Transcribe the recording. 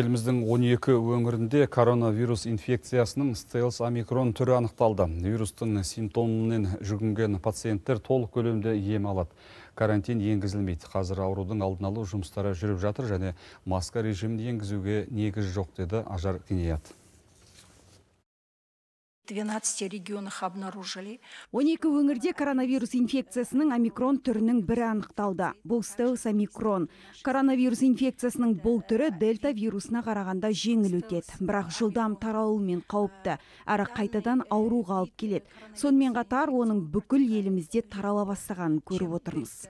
еліміздің 12 өңірінде коронавирус инфекциясының стелс омикрон түрі анықталды вирустың симптомымен жүгінген пациенттер толық көлемде ем алады карантин енгізілмейді қазір аурудың алдын алу жұмыстары жүріп жатыр және маска режимін енгізуге негіз жоқ деді ажар ғиният 12 регионах обнаружили. 12 өңірде коронавирус инфекциясының омикрон түрінің бірі анықталды. Бұл стелс омикрон. Коронавирус инфекциясының бұл түрі дельта вирусына қарағанда жеңіл өтеді, бірақ жылдам мен қауіпті, әрі қайтадан ауру алып келеді. Сонымен қатар оның бүкіл елімізде тарала бастағанын көріп отырмыз.